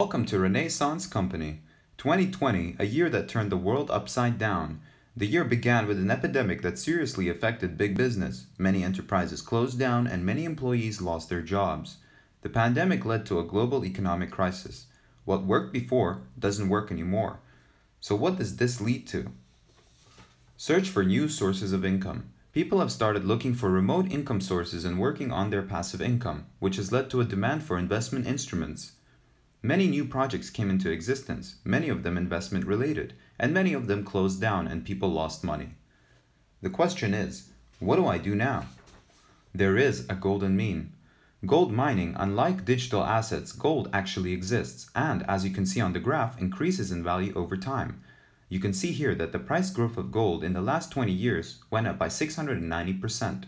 Welcome to Renaissance Company. 2020, a year that turned the world upside down. The year began with an epidemic that seriously affected big business. Many enterprises closed down and many employees lost their jobs. The pandemic led to a global economic crisis. What worked before doesn't work anymore. So, what does this lead to? Search for new sources of income. People have started looking for remote income sources and working on their passive income, which has led to a demand for investment instruments. Many new projects came into existence, many of them investment related, and many of them closed down and people lost money. The question is, what do I do now? There is a golden mean. Gold mining, unlike digital assets, gold actually exists and, as you can see on the graph, increases in value over time. You can see here that the price growth of gold in the last 20 years went up by 690%.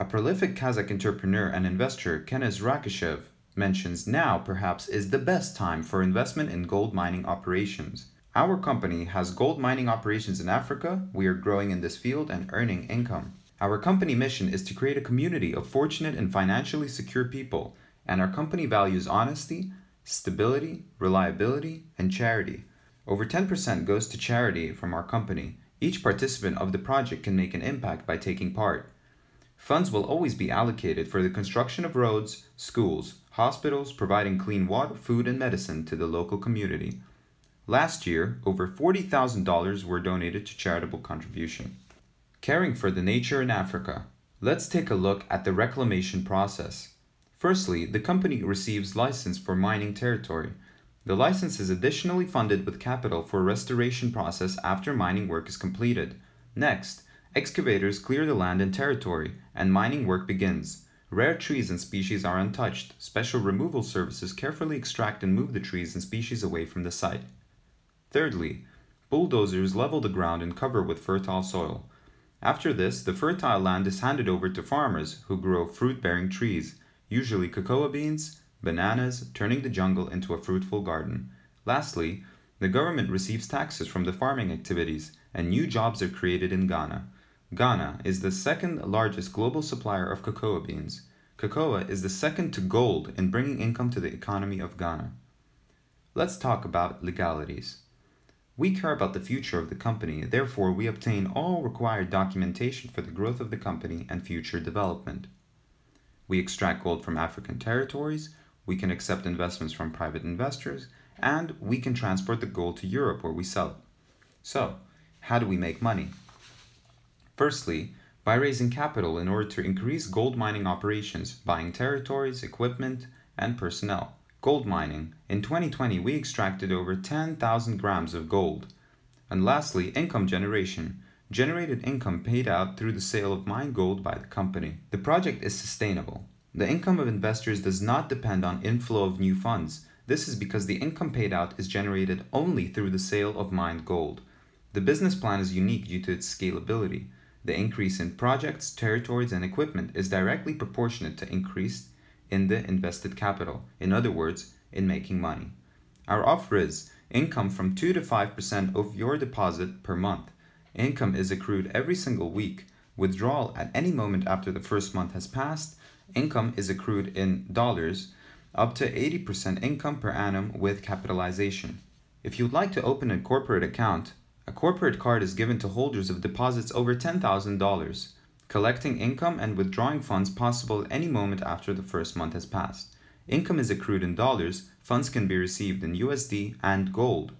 A prolific Kazakh entrepreneur and investor, Kenneth Rakishev, mentions now perhaps is the best time for investment in gold mining operations. Our company has gold mining operations in Africa. We are growing in this field and earning income. Our company mission is to create a community of fortunate and financially secure people, and our company values honesty, stability, reliability, and charity. Over 10% goes to charity from our company. Each participant of the project can make an impact by taking part. Funds will always be allocated for the construction of roads, schools, hospitals providing clean water, food, and medicine to the local community. Last year, over $40,000 were donated to charitable contribution. Caring for the nature in Africa. Let's take a look at the reclamation process. Firstly, the company receives license for mining territory. The license is additionally funded with capital for restoration process after mining work is completed. Next, excavators clear the land and territory, and mining work begins. Rare trees and species are untouched. Special removal services carefully extract and move the trees and species away from the site. Thirdly, bulldozers level the ground and cover with fertile soil. After this, the fertile land is handed over to farmers who grow fruit-bearing trees, usually cocoa beans, bananas, turning the jungle into a fruitful garden. Lastly, the government receives taxes from the farming activities, and new jobs are created in Ghana. Ghana is the second largest global supplier of cocoa beans. Cocoa is the second to gold in bringing income to the economy of Ghana. Let's talk about legalities. We care about the future of the company, therefore, we obtain all required documentation for the growth of the company and future development. We extract gold from African territories, we can accept investments from private investors, and we can transport the gold to Europe where we sell it. So, how do we make money? Firstly, by raising capital in order to increase gold mining operations, buying territories, equipment, and personnel. Gold mining. In 2020, we extracted over 10,000 grams of gold. And lastly, income generation. Generated income paid out through the sale of mined gold by the company. The project is sustainable. The income of investors does not depend on inflow of new funds. This is because the income paid out is generated only through the sale of mined gold. The business plan is unique due to its scalability. The increase in projects, territories, and equipment is directly proportionate to increase in the invested capital, in other words, in making money. Our offer is income from 2 to 5% of your deposit per month. Income is accrued every single week. Withdrawal at any moment after the first month has passed. Income is accrued in dollars up to 80% income per annum with capitalization. If you'd like to open a corporate account, a corporate card is given to holders of deposits over $10,000, collecting income and withdrawing funds possible any moment after the first month has passed. Income is accrued in dollars, funds can be received in USD and gold.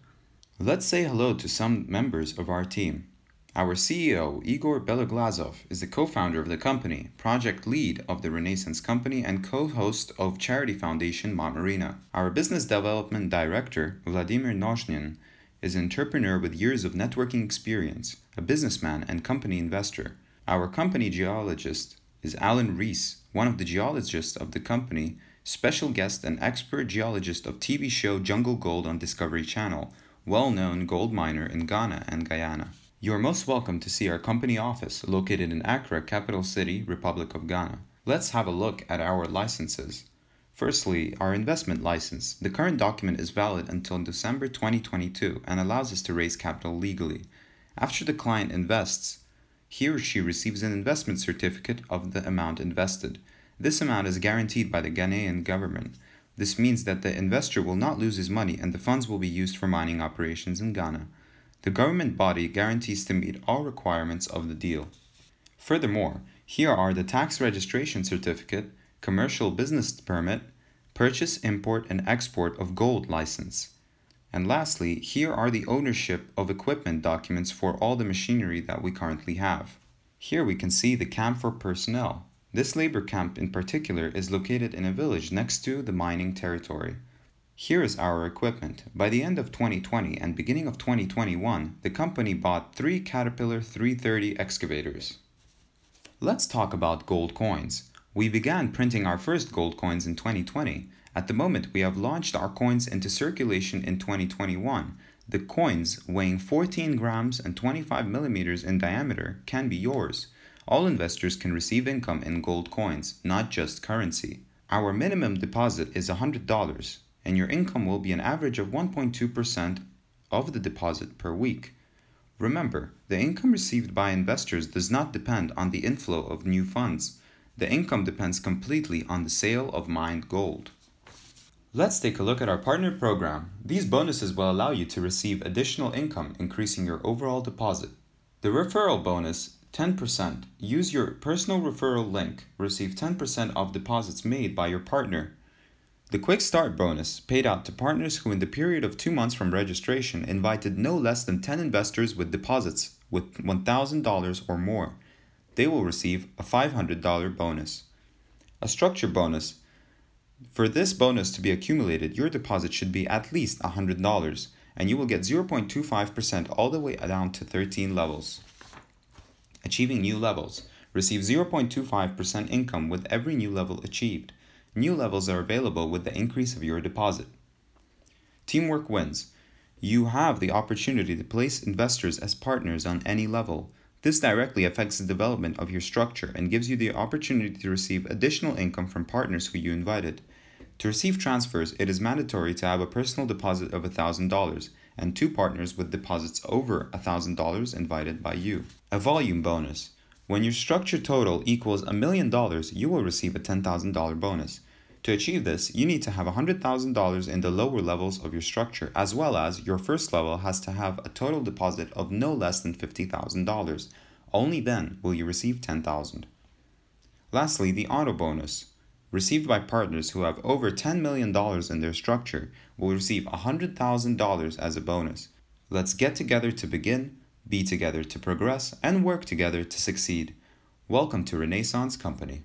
Let's say hello to some members of our team. Our CEO, Igor Beloglazov, is the co founder of the company, project lead of the Renaissance Company, and co host of charity foundation Mont Marina. Our business development director, Vladimir Nozhnin, is an entrepreneur with years of networking experience, a businessman and company investor. Our company geologist is Alan Reese, one of the geologists of the company, special guest and expert geologist of TV show Jungle Gold on Discovery Channel, well known gold miner in Ghana and Guyana. You are most welcome to see our company office located in Accra, capital city, Republic of Ghana. Let's have a look at our licenses. Firstly, our investment license. The current document is valid until December 2022 and allows us to raise capital legally. After the client invests, he or she receives an investment certificate of the amount invested. This amount is guaranteed by the Ghanaian government. This means that the investor will not lose his money and the funds will be used for mining operations in Ghana. The government body guarantees to meet all requirements of the deal. Furthermore, here are the tax registration certificate, commercial business permit, purchase, import, and export of gold license. And lastly, here are the ownership of equipment documents for all the machinery that we currently have. Here we can see the camp for personnel. This labor camp in particular is located in a village next to the mining territory. Here is our equipment. By the end of 2020 and beginning of 2021, the company bought three Caterpillar 330 excavators. Let's talk about gold coins. We began printing our first gold coins in 2020. At the moment, we have launched our coins into circulation in 2021. The coins, weighing 14 grams and 25 millimeters in diameter, can be yours. All investors can receive income in gold coins, not just currency. Our minimum deposit is $100, and your income will be an average of 1.2% of the deposit per week. Remember, the income received by investors does not depend on the inflow of new funds. The income depends completely on the sale of mined gold. Let's take a look at our partner program. These bonuses will allow you to receive additional income, increasing your overall deposit. The referral bonus 10%. Use your personal referral link. Receive 10% of deposits made by your partner. The Quick Start bonus, paid out to partners who, in the period of two months from registration, invited no less than 10 investors with deposits with $1,000 or more they will receive a $500 bonus. A structure bonus. For this bonus to be accumulated, your deposit should be at least $100 and you will get 0.25% all the way down to 13 levels. Achieving new levels. Receive 0.25% income with every new level achieved. New levels are available with the increase of your deposit. Teamwork wins. You have the opportunity to place investors as partners on any level. This directly affects the development of your structure and gives you the opportunity to receive additional income from partners who you invited. To receive transfers, it is mandatory to have a personal deposit of $1,000 and two partners with deposits over $1,000 invited by you. A volume bonus. When your structure total equals a million dollars, you will receive a $10,000 bonus. To achieve this, you need to have $100,000 in the lower levels of your structure, as well as your first level has to have a total deposit of no less than $50,000. Only then will you receive $10,000. Lastly, the auto bonus, received by partners who have over $10 million in their structure, will receive $100,000 as a bonus. Let's get together to begin, be together to progress, and work together to succeed. Welcome to Renaissance Company.